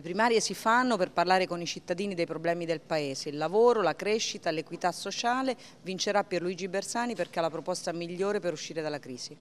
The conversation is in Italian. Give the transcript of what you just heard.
Le primarie si fanno per parlare con i cittadini dei problemi del Paese, il lavoro, la crescita, l'equità sociale, vincerà Pierluigi Bersani perché ha la proposta migliore per uscire dalla crisi.